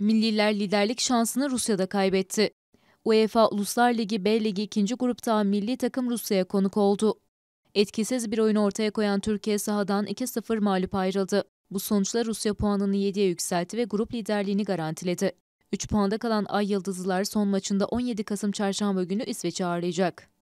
Milliler liderlik şansını Rusya'da kaybetti. UEFA Uluslar Ligi B Ligi 2. grupta milli takım Rusya'ya konuk oldu. Etkisiz bir oyun ortaya koyan Türkiye sahadan 2-0 mağlup ayrıldı. Bu sonuçla Rusya puanını 7'ye yükseltti ve grup liderliğini garantiledi. 3 puanda kalan Ay yıldızlar son maçında 17 Kasım çarşamba günü İsveç'i ağırlayacak.